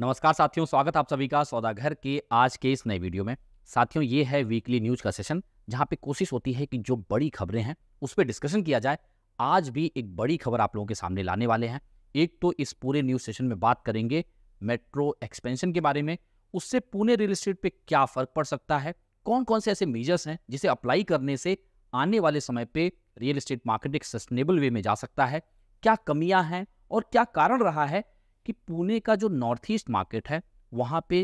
नमस्कार साथियों स्वागत आप सभी का सौदाघर के आज के इस नए वीडियो में साथियों ये है वीकली न्यूज का सेशन जहाँ पे कोशिश होती है कि जो बड़ी खबरें हैं उस पर डिस्कशन किया जाए आज भी एक बड़ी खबर आप लोगों के सामने लाने वाले हैं एक तो इस पूरे न्यूज सेशन में बात करेंगे मेट्रो एक्सपेंशन के बारे में उससे पुणे रियल स्टेट पर क्या फर्क पड़ सकता है कौन कौन से ऐसे मेजर्स हैं जिसे अप्लाई करने से आने वाले समय पर रियल इस्टेट मार्केट एक सस्टेनेबल वे में जा सकता है क्या कमियाँ हैं और क्या कारण रहा है कि पुणे का जो नॉर्थ ईस्ट मार्केट है वहाँ पे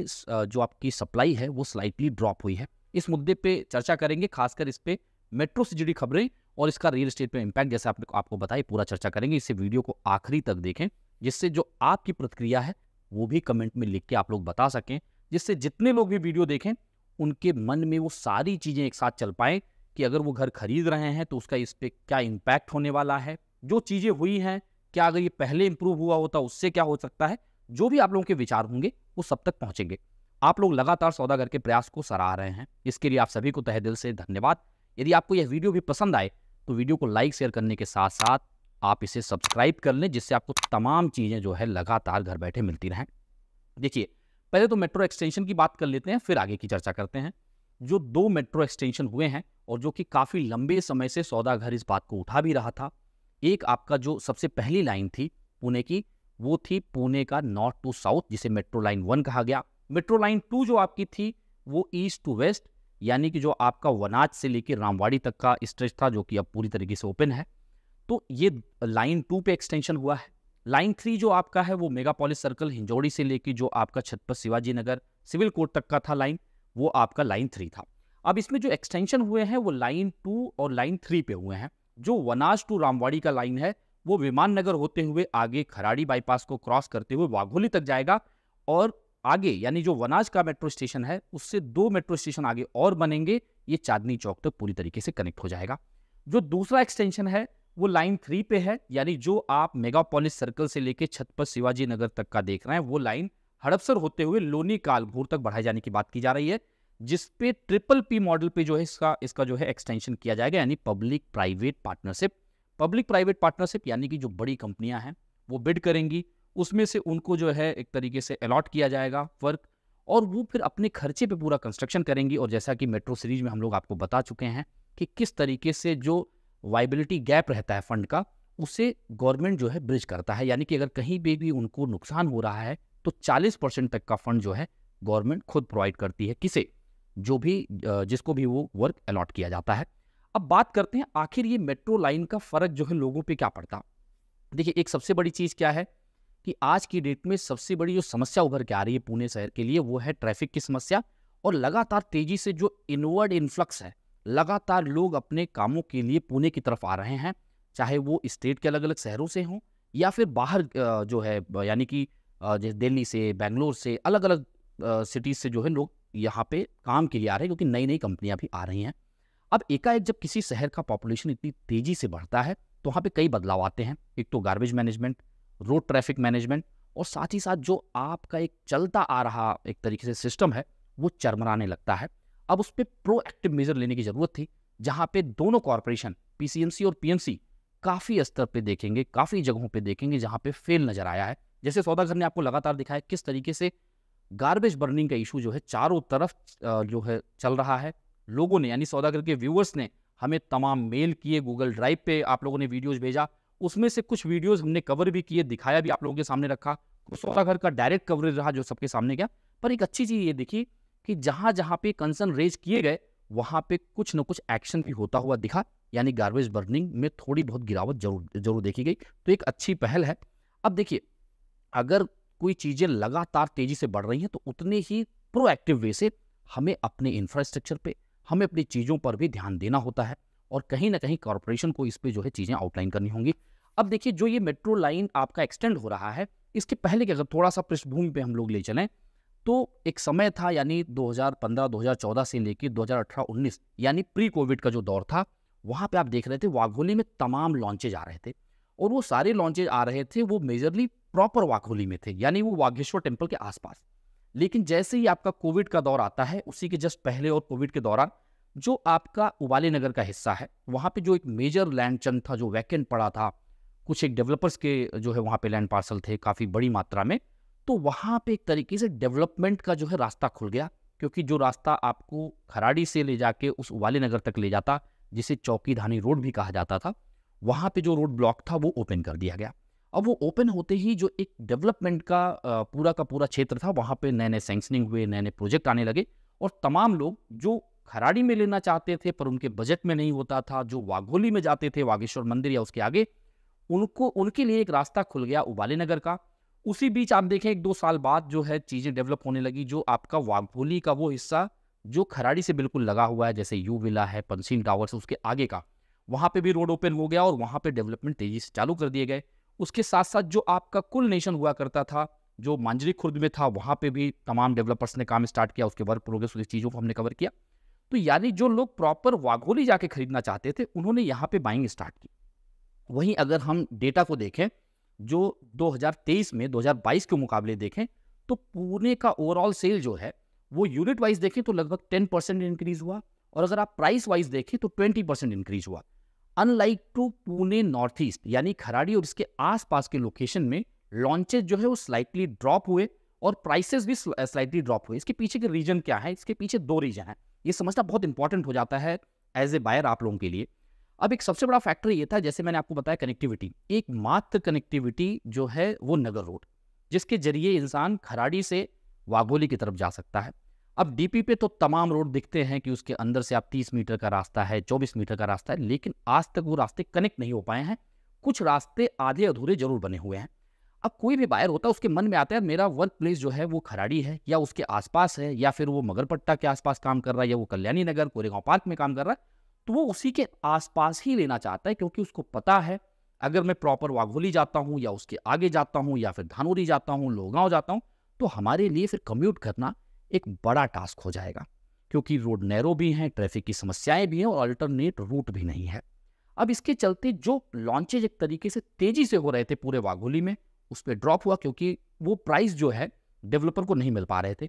जो आपकी सप्लाई है वो स्लाइटली ड्रॉप हुई है इस मुद्दे पे चर्चा करेंगे खासकर इस पर मेट्रो से जुड़ी खबरें और इसका रियल स्टेट पे इम्पैक्ट जैसे आपने आपको बताया पूरा चर्चा करेंगे इसे वीडियो को आखिरी तक देखें जिससे जो आपकी प्रतिक्रिया है वो भी कमेंट में लिख के आप लोग बता सकें जिससे जितने लोग भी वीडियो देखें उनके मन में वो सारी चीज़ें एक साथ चल पाएँ कि अगर वो घर खरीद रहे हैं तो उसका इस पर क्या इम्पैक्ट होने वाला है जो चीज़ें हुई हैं क्या अगर ये पहले इंप्रूव हुआ होता उससे क्या हो सकता है जो भी आप लोगों के विचार होंगे वो सब तक पहुंचेंगे आप लोग लगातार सौदा के प्रयास को सराह रहे हैं इसके लिए आप सभी को तह दिल से धन्यवाद यदि आपको यह वीडियो भी पसंद आए तो वीडियो को लाइक शेयर करने के साथ साथ आप इसे सब्सक्राइब कर लें जिससे आपको तमाम चीज़ें जो है लगातार घर बैठे मिलती रहें देखिए पहले तो मेट्रो एक्सटेंशन की बात कर लेते हैं फिर आगे की चर्चा करते हैं जो दो मेट्रो एक्सटेंशन हुए हैं और जो कि काफ़ी लंबे समय से सौदाघर इस बात को उठा भी रहा था एक आपका जो सबसे पहली लाइन थी पुणे की वो थी पुणे का नॉर्थ टू साउथ जिसे मेट्रो लाइन वन कहा गया मेट्रो लाइन टू जो आपकी थी वो ईस्ट टू वेस्ट यानी कि जो आपका वनाज से लेकर रामवाड़ी तक का स्ट्रेच था जो कि अब पूरी तरीके से ओपन है तो ये लाइन टू पे एक्सटेंशन हुआ है लाइन थ्री जो आपका है वो मेगापोलिस सर्कल हिंजोड़ी से लेकर जो आपका छतपत शिवाजी नगर सिविल कोर्ट तक का था लाइन वो आपका लाइन थ्री था अब इसमें जो एक्सटेंशन हुए हैं वो लाइन टू और लाइन थ्री पे हुए हैं जो वनाज टू रामवाड़ी का लाइन है वो विमान नगर होते हुए आगे खराड़ी बाईपास को क्रॉस करते हुए वाघोली तक जाएगा और आगे यानी जो वनाज का मेट्रो स्टेशन है उससे दो मेट्रो स्टेशन आगे और बनेंगे ये चांदनी चौक तक तो पूरी तरीके से कनेक्ट हो जाएगा जो दूसरा एक्सटेंशन है वो लाइन थ्री पे है यानी जो आप मेगापोलिस सर्कल से लेकर छतपत शिवाजी नगर तक का देख रहे हैं वो लाइन हड़पसर होते हुए लोनी कालभूर तक बढ़ाए जाने की बात की जा रही है जिस पे ट्रिपल पी मॉडल पे जो है इसका इसका जो है एक्सटेंशन किया जाएगा यानी public private partnership public private partnership यानी कि जो बड़ी कंपनियां हैं वो बिड करेंगी उसमें से उनको जो है एक तरीके से अलॉट किया जाएगा वर्क और वो फिर अपने खर्चे पे पूरा कंस्ट्रक्शन करेंगी और जैसा कि मेट्रो सीरीज में हम लोग आपको बता चुके हैं कि किस तरीके से जो वाइबिलिटी गैप रहता है फंड का उसे गवर्नमेंट जो है ब्रिज करता है यानी कि अगर कहीं पर भी उनको नुकसान हो रहा है तो 40 परसेंट तक का फंड जो है गवर्नमेंट खुद प्रोवाइड करती है किसे जो भी जिसको भी वो वर्क अलॉट किया जाता है अब बात करते हैं आखिर ये मेट्रो लाइन का फ़र्क जो है लोगों पे क्या पड़ता देखिए एक सबसे बड़ी चीज़ क्या है कि आज की डेट में सबसे बड़ी जो समस्या उभर के आ रही है पुणे शहर के लिए वो है ट्रैफिक की समस्या और लगातार तेज़ी से जो इनवर्ड इन्फ्लक्स है लगातार लोग अपने कामों के लिए पुणे की तरफ आ रहे हैं चाहे वो स्टेट के अलग अलग शहरों से हों या फिर बाहर जो है यानी कि जैसे दिल्ली से बेंगलोर से अलग अलग सिटीज़ से जो है लोग यहाँ पे काम के लिए आ रहे हैं क्योंकि नई नई कंपनियां भी आ रही हैं अब एकाएक जब किसी शहर का पॉपुलेशन इतनी तेज़ी से बढ़ता है तो वहाँ पे कई बदलाव आते हैं एक तो garbage management road traffic management और साथ ही साथ जो आपका एक चलता आ रहा एक तरीके से सिस्टम है वो चरमराने लगता है अब उस पर प्रोएक्टिव मेजर लेने की ज़रूरत थी जहाँ पे दोनों कॉरपोरेशन पीसीएमसी और पीएमसी काफ़ी स्तर पे देखेंगे काफ़ी जगहों पे देखेंगे जहाँ पे फेल नज़र आया है जैसे सौदागर ने आपको लगातार दिखाया किस तरीके से गार्बेज बर्निंग का इशू जो है चारों तरफ जो है चल रहा है लोगों ने यानी सौदागर के व्यूअर्स ने हमें तमाम मेल किए गूगल ड्राइव पे आप लोगों ने वीडियोस भेजा उसमें से कुछ वीडियोस हमने कवर भी किए दिखाया भी आप लोगों के सामने रखा सौदागर का डायरेक्ट कवरेज रहा जो सबके सामने गया पर एक अच्छी चीज़ ये देखी कि जहाँ जहाँ पे कंसर्न रेज किए गए वहाँ पे कुछ ना कुछ एक्शन भी होता हुआ दिखा यानी गार्बेज बर्निंग में थोड़ी बहुत गिरावट जरूर जरूर देखी गई तो एक अच्छी पहल है अब देखिए अगर कोई चीज़ें लगातार तेज़ी से बढ़ रही हैं तो उतने ही प्रोएक्टिव वे से हमें अपने इंफ्रास्ट्रक्चर पे हमें अपनी चीज़ों पर भी ध्यान देना होता है और कहीं ना कहीं कॉरपोरेशन को इस पर जो है चीज़ें आउटलाइन करनी होंगी अब देखिए जो ये मेट्रो लाइन आपका एक्सटेंड हो रहा है इसके पहले के अगर थोड़ा सा पृष्ठभूमि पे हम लोग ले चलें तो एक समय था यानी 2015-2014 से लेकर 2018-19 यानी प्री कोविड का जो दौर था वहाँ पे आप देख रहे थे वाघोली में तमाम लॉन्चेज आ रहे थे और वो सारे लॉन्चेज आ रहे थे वो मेजरली प्रॉपर वाघोली में थे यानी वो वागेश्वर टेम्पल के आसपास लेकिन जैसे ही आपका कोविड का दौर आता है उसी के जस्ट पहले और कोविड के दौरान जो आपका उबाले नगर का हिस्सा है वहाँ पे जो एक मेजर लैंड चंद था जो वैकेंट पड़ा था कुछ एक डेवलपर्स के जो है वहाँ पे लैंड पार्सल थे काफ़ी बड़ी मात्रा में तो वहाँ पे एक तरीके से डेवलपमेंट का जो है रास्ता खुल गया क्योंकि जो रास्ता आपको खराड़ी से ले जाके उस उबाले नगर तक ले जाता जिसे चौकी धानी रोड भी कहा जाता था वहाँ पे जो रोड ब्लॉक था वो ओपन कर दिया गया अब वो ओपन होते ही जो एक डेवलपमेंट का पूरा का पूरा क्षेत्र था वहाँ पे नए नए सेंक्शनिंग हुए नए नए प्रोजेक्ट आने लगे और तमाम लोग जो खराड़ी में लेना चाहते थे पर उनके बजट में नहीं होता था जो वाघोली में जाते थे वागेश्वर मंदिर या उसके आगे उनको उनके लिए एक रास्ता खुल गया उबाले नगर का उसी बीच आप देखें एक दो साल बाद जो है चीज़ें डेवलप होने लगी जो आपका वाघोली का वो हिस्सा जो खराड़ी से बिल्कुल लगा हुआ है जैसे यू विला है पंसीन टावर्स उसके आगे का वहाँ पे भी रोड ओपन हो गया और वहाँ पे डेवलपमेंट तेज़ी से चालू कर दिए गए उसके साथ साथ जो आपका कुल नेशन हुआ करता था जो मांजरी खुर्द में था वहाँ पे भी तमाम डेवलपर्स ने काम स्टार्ट किया उसके वर्क प्रोग्रेस उसकी चीज़ों को हमने कवर किया तो यानी जो लोग प्रॉपर वाघोली जाके खरीदना चाहते थे उन्होंने यहाँ पे बाइंग स्टार्ट की वहीं अगर हम डेटा को देखें जो 2023 में 2022 के मुकाबले देखें तो पुणे का ओवरऑल सेल जो है वो यूनिट वाइज देखें तो लगभग टेन परसेंट इंक्रीज हुआ और अगर आप प्राइस वाइज देखें तो ट्वेंटी परसेंट इंक्रीज हुआ unlike to Pune north east यानी खराड़ी और इसके आसपास के लोकेशन में लॉन्चेज जो है वो स्लाइटली ड्रॉप हुए और प्राइसेस भी स्लाइटली ड्रॉप हुए इसके पीछे के रीजन क्या है इसके पीछे दो रीजन है ये समझना बहुत इंपॉर्टेंट हो जाता है एज ए बायर आप लोगों के लिए अब एक सबसे बड़ा फैक्टर ये था जैसे मैंने आपको बताया कनेक्टिविटी एक मात्र कनेक्टिविटी जो है वो नगर रोड जिसके जरिए इंसान खराड़ी से वाघोली की तरफ जा सकता है अब डीपी पे तो तमाम रोड दिखते हैं कि उसके अंदर से आप 30 मीटर का रास्ता है 24 मीटर का रास्ता है लेकिन आज तक वो रास्ते कनेक्ट नहीं हो पाए हैं कुछ रास्ते आधे अधूरे जरूर बने हुए हैं अब कोई भी बायर होता है उसके मन में आता है मेरा वर्क प्लेस जो है वो खराड़ी है या उसके आसपास है या फिर वो मगरपट्टा के आसपास काम कर रहा है या वो कल्याणी नगर कोरेगांव पार्क में काम कर रहा है तो वो उसी के आसपास ही लेना चाहता है क्योंकि उसको पता है अगर मैं प्रॉपर वाघोली जाता हूँ या उसके आगे जाता हूँ या फिर धानोरी जाता हूँ लोगांव जाता हूँ तो हमारे लिए फिर कम्यूट करना एक बड़ा टास्क हो जाएगा क्योंकि रोड नैरो भी हैं ट्रैफिक की समस्याएं भी हैं और अल्टरनेट रूट भी नहीं है अब इसके चलते जो लॉन्चेज एक तरीके से तेजी से हो रहे थे पूरे वाघोली में उस पर ड्रॉप हुआ क्योंकि वो प्राइस जो है डेवलपर को नहीं मिल पा रहे थे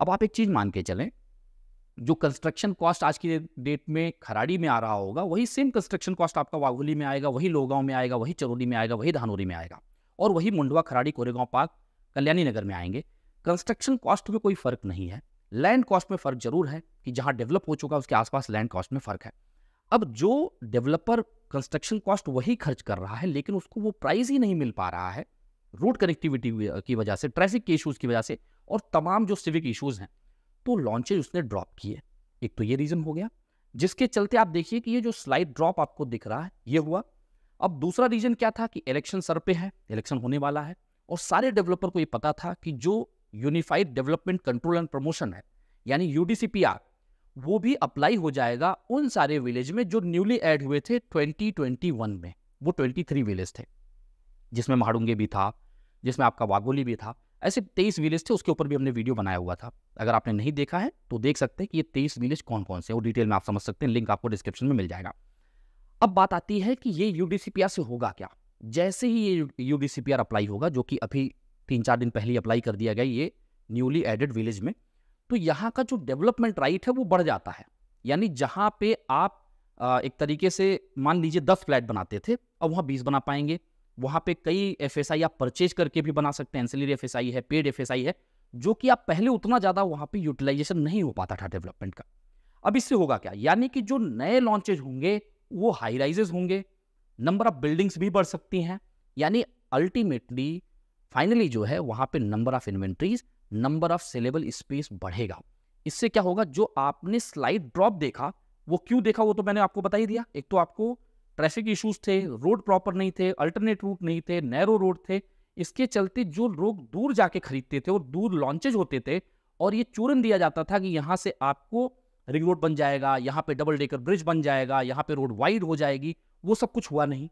अब आप एक चीज़ मान के चलें जो कंस्ट्रक्शन कॉस्ट आज की डेट में खराड़ी में आ रहा होगा वही सेम कंस्ट्रक्शन कॉस्ट आपका वाघोली में आएगा वही लोगांव में आएगा वही चरोली में आएगा वही धानोरी में आएगा और वही मुंडवा खराड़ी कोरेगांव पार्क कल्याणी नगर में आएंगे कंस्ट्रक्शन कॉस्ट में कोई फर्क नहीं है लैंड कॉस्ट में फर्क जरूर है कि जहां डेवलप हो चुका है उसके आसपास लैंड कॉस्ट में फर्क है अब जो डेवलपर कंस्ट्रक्शन कॉस्ट वही खर्च कर रहा है लेकिन उसको वो प्राइस ही नहीं मिल पा रहा है रोड कनेक्टिविटी की वजह से ट्रैफिक के इशूज़ की वजह से और तमाम जो सिविक इशूज़ हैं तो लॉन्चेज उसने ड्रॉप किए एक तो ये रीज़न हो गया जिसके चलते आप देखिए कि ये जो स्लाइड ड्रॉप आपको दिख रहा है ये हुआ अब दूसरा रीज़न क्या था कि इलेक्शन सर पे है इलेक्शन होने वाला है और सारे डेवलपर को ये पता था कि जो unified development control and promotion है यानी यू वो भी अप्लाई हो जाएगा उन सारे विलेज में जो न्यूली ऐड हुए थे 2021 में वो 23 विलेज थे जिसमें महाडुंगे भी था जिसमें आपका वागोली भी था ऐसे 23 विलेज थे उसके ऊपर भी हमने वीडियो बनाया हुआ था अगर आपने नहीं देखा है तो देख सकते हैं कि ये 23 विलेज कौन कौन से वो डिटेल में आप समझ सकते हैं लिंक आपको डिस्क्रिप्शन में मिल जाएगा अब बात आती है कि ये यू से होगा क्या जैसे ही ये यू अप्लाई होगा जो कि अभी तीन चार दिन पहले अप्लाई कर दिया गया ये न्यूली एडेड विलेज में तो यहाँ का जो डेवलपमेंट राइट है वो बढ़ जाता है यानी जहाँ पे आप एक तरीके से मान लीजिए दस फ्लैट बनाते थे अब वहाँ बीस बना पाएंगे वहाँ पे कई एफ आप परचेज करके भी बना सकते हैं एंसिलरी एफ है पेड एफ है जो कि आप पहले उतना ज़्यादा वहाँ पे यूटिलाइजेशन नहीं हो पाता था डेवलपमेंट का अब इससे होगा क्या यानी कि जो नए लॉन्चेज होंगे वो हाई राइजेज होंगे नंबर ऑफ बिल्डिंग्स भी बढ़ सकती हैं यानी अल्टीमेटली फाइनली जो है वहां पे number of inventories number of saleable space बढ़ेगा इससे क्या होगा जो आपने स्लाइड ड्रॉप देखा वो क्यों देखा वो तो मैंने आपको बता ही दिया एक तो आपको ट्रैफिक इश्यूज थे रोड प्रॉपर नहीं थे अल्टरनेट रूट नहीं थे नैरो रोड थे इसके चलते जो लोग दूर जाके खरीदते थे और दूर लॉन्चेज होते थे और ये चूरन दिया जाता था कि यहाँ से आपको रिंग रोड बन जाएगा यहाँ पे डबल डेकर ब्रिज बन जाएगा यहाँ पे रोड वाइड हो जाएगी वो सब कुछ हुआ नहीं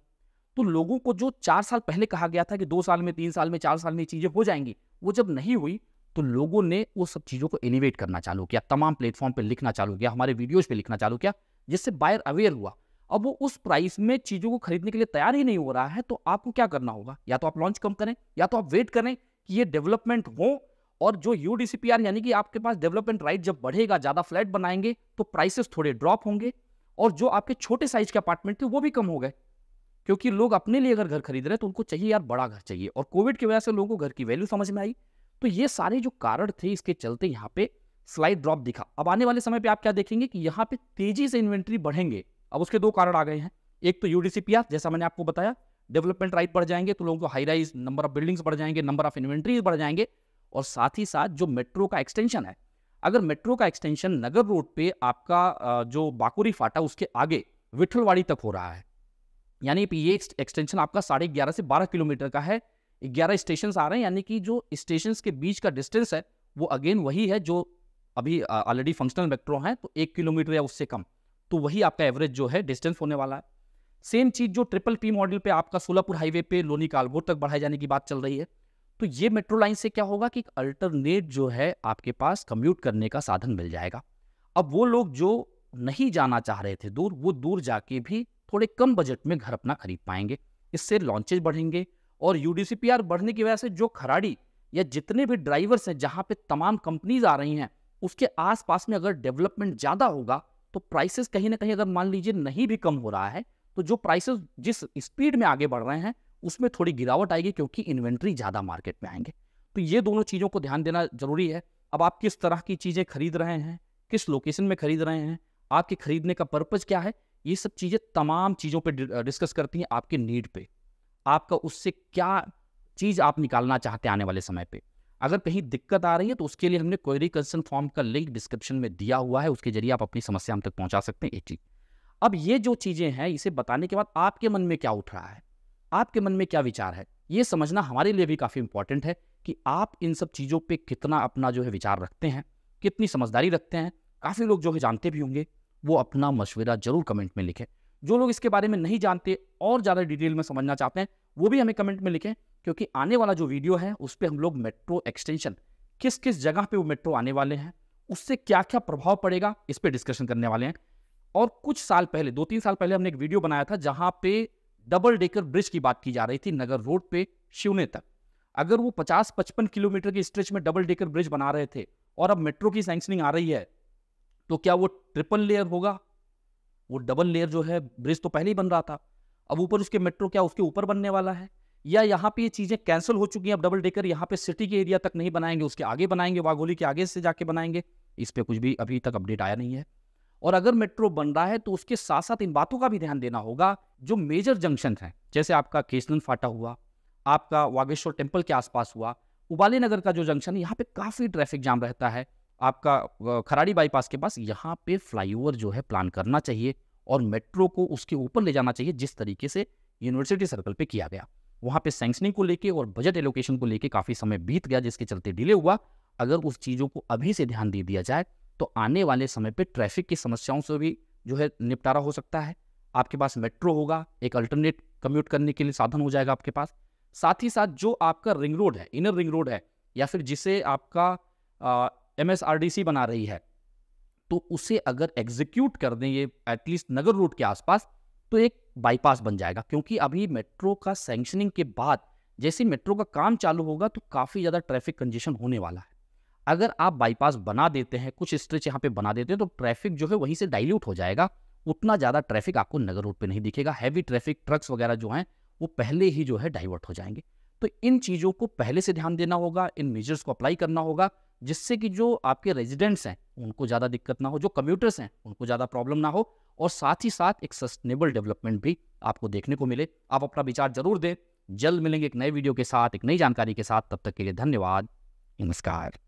तो लोगों को जो चार साल पहले कहा गया था कि दो साल में तीन साल में चार साल में चीज़ें हो जाएंगी वो जब नहीं हुई तो लोगों ने वो सब चीज़ों को एनिवेट करना चालू किया तमाम प्लेटफॉर्म पर लिखना चालू किया हमारे वीडियोज़ पर लिखना चालू किया जिससे बायर अवेयर हुआ अब वो उस प्राइस में चीज़ों को खरीदने के लिए तैयार ही नहीं हो रहा है तो आपको क्या करना होगा या तो आप लॉन्च कम करें या तो आप वेट करें कि ये डेवलपमेंट हो और जो यूडीसीपीआर यानी कि आपके पास डेवलपमेंट राइट जब बढ़ेगा ज़्यादा फ्लैट बनाएंगे तो प्राइसेस थोड़े ड्रॉप होंगे और जो आपके छोटे साइज के अपार्टमेंट थे वो भी कम हो गए क्योंकि लोग अपने लिए अगर घर खरीद रहे हैं तो उनको चाहिए यार बड़ा घर चाहिए और कोविड की वजह से लोगों को घर की वैल्यू समझ में आई तो ये सारे जो कारण थे इसके चलते यहाँ पे स्लाइड ड्रॉप दिखा अब आने वाले समय पे आप क्या देखेंगे कि यहाँ पे तेजी से इन्वेंट्री बढ़ेंगे अब उसके दो कारण आ गए हैं एक तो यूडीसीपीआर जैसा मैंने आपको बताया डेवलपमेंट राइट बढ़ जाएंगे तो लोगों को high rise number of buildings बढ़ जाएंगे नंबर ऑफ इन्वेंट्रीज बढ़ जाएंगे और साथ ही साथ जो मेट्रो का एक्सटेंशन है अगर मेट्रो का एक्सटेंशन नगर रोड पे आपका जो बाकुरी फाटा उसके आगे विठलवाड़ी तक हो रहा है यानी ये एक्सटेंशन आपका साढ़े ग्यारह से बारह किलोमीटर का है ग्यारह स्टेशन आ रहे हैं यानी कि जो स्टेशन के बीच का डिस्टेंस है वो अगेन वही है जो अभी ऑलरेडी फंक्शनल मेट्रो है तो एक किलोमीटर या उससे कम तो वही आपका एवरेज जो है डिस्टेंस होने वाला है सेम चीज जो ट्रिपल पी मॉडल पे आपका सोलापुर हाईवे पे लोनी कालबोर तक बढ़ाए जाने की बात चल रही है तो ये मेट्रो लाइन से क्या होगा कि एक अल्टरनेट जो है आपके पास कम्यूट करने का साधन मिल जाएगा अब वो लोग जो नहीं जाना चाह रहे थे दूर वो दूर जाके भी थोड़े कम बजट में घर अपना खरीद पाएंगे इससे लॉन्चेज बढ़ेंगे और यूडीसीपीआर बढ़ने की वजह से जो खराड़ी या जितने भी ड्राइवर्स हैं जहाँ पे तमाम कंपनीज आ रही हैं उसके आसपास में अगर डेवलपमेंट ज़्यादा होगा तो प्राइसेस कहीं ना कहीं अगर मान लीजिए नहीं भी कम हो रहा है तो जो प्राइसेस जिस स्पीड में आगे बढ़ रहे हैं उसमें थोड़ी गिरावट आएगी क्योंकि इन्वेंट्री ज़्यादा मार्केट में आएंगे तो ये दोनों चीज़ों को ध्यान देना जरूरी है अब आप किस तरह की चीज़ें खरीद रहे हैं किस लोकेशन में खरीद रहे हैं आपके खरीदने का पर्पज़ क्या है ये सब चीज़ें तमाम चीज़ों पे डिस्कस करती हैं आपके नीड पे आपका उससे क्या चीज़ आप निकालना चाहते हैं आने वाले समय पे अगर कहीं दिक्कत आ रही है तो उसके लिए हमने क्वेरी कंसर्न फॉर्म का लिंक डिस्क्रिप्शन में दिया हुआ है उसके जरिए आप अपनी समस्या हम तक पहुँचा सकते हैं एक चीज़ अब ये जो चीज़ें हैं इसे बताने के बाद आपके मन में क्या उठ रहा है आपके मन में क्या विचार है ये समझना हमारे लिए भी काफ़ी इंपॉर्टेंट है कि आप इन सब चीज़ों पर कितना अपना जो है विचार रखते हैं कितनी समझदारी रखते हैं काफ़ी लोग जो है जानते भी होंगे वो अपना मशवरा जरूर कमेंट में लिखें जो लोग इसके बारे में नहीं जानते और ज़्यादा डिटेल में समझना चाहते हैं वो भी हमें कमेंट में लिखें क्योंकि आने वाला जो वीडियो है उस पर हम लोग मेट्रो एक्सटेंशन किस किस जगह पे वो मेट्रो आने वाले हैं उससे क्या क्या प्रभाव पड़ेगा इस पर डिस्कशन करने वाले हैं और कुछ साल पहले दो तीन साल पहले हमने एक वीडियो बनाया था जहां पे डबल डेकर ब्रिज की बात की जा रही थी नगर रोड पे शिवने तक अगर वो 50-55 किलोमीटर के स्ट्रेच में डबल डेकर ब्रिज बना रहे थे और अब मेट्रो की सैंक्शनिंग आ रही है तो क्या वो ट्रिपल लेयर होगा वो डबल लेयर जो है ब्रिज तो पहले ही बन रहा था अब ऊपर उसके मेट्रो क्या उसके ऊपर बनने वाला है या यहाँ पे ये चीज़ें कैंसिल हो चुकी हैं अब डबल डेकर यहाँ पे सिटी के एरिया तक नहीं बनाएंगे उसके आगे बनाएंगे वाघोली के आगे से जाके बनाएंगे इस पर कुछ भी अभी तक अपडेट आया नहीं है और अगर मेट्रो बन रहा है तो उसके साथ साथ इन बातों का भी ध्यान देना होगा जो मेजर जंक्शन हैं जैसे आपका केसनन फाटा हुआ आपका वागेश्वर टेम्पल के आसपास हुआ उबाली नगर का जो जंक्शन है यहाँ पे काफ़ी ट्रैफिक जाम रहता है आपका खराड़ी बाईपास के पास यहाँ पे फ्लाईओवर जो है प्लान करना चाहिए और मेट्रो को उसके ऊपर ले जाना चाहिए जिस तरीके से यूनिवर्सिटी सर्कल पे किया गया वहाँ पे सैंक्शनिंग को लेके और बजट एलोकेशन को लेके काफ़ी समय बीत गया जिसके चलते डिले हुआ अगर उस चीज़ों को अभी से ध्यान दे दिया जाए तो आने वाले समय पर ट्रैफिक की समस्याओं से भी जो है निपटारा हो सकता है आपके पास मेट्रो होगा एक अल्टरनेट कम्यूट करने के लिए साधन हो जाएगा आपके पास साथ ही साथ जो आपका रिंग रोड है इनर रिंग रोड है या फिर जिसे आपका एमएसआरडीसी बना रही है तो उसे अगर एग्जीक्यूट कर दें ये एटलीस्ट नगर रूट के आसपास तो एक बाईपास बन जाएगा क्योंकि अभी मेट्रो का सैंक्शनिंग के बाद जैसे मेट्रो का काम चालू होगा तो काफ़ी ज़्यादा ट्रैफिक कंजेशन होने वाला है अगर आप बाईपास बना देते हैं कुछ स्ट्रेच यहाँ पे बना देते हैं तो ट्रैफिक जो है वहीं से डाइल्यूट हो जाएगा उतना ज़्यादा ट्रैफिक आपको नगर रोड पे नहीं दिखेगा हैवी ट्रैफिक ट्रक्स वगैरह जो हैं वो पहले ही जो है डाइवर्ट हो जाएंगे तो इन चीज़ों को पहले से ध्यान देना होगा इन मेजर्स को अप्लाई करना होगा जिससे कि जो आपके रेजिडेंट्स हैं उनको ज़्यादा दिक्कत ना हो जो कम्यूटर्स हैं उनको ज़्यादा प्रॉब्लम ना हो और साथ ही साथ एक सस्टेनेबल डेवलपमेंट भी आपको देखने को मिले आप अपना विचार जरूर दें जल्द मिलेंगे एक नए वीडियो के साथ एक नई जानकारी के साथ तब तक के लिए धन्यवाद नमस्कार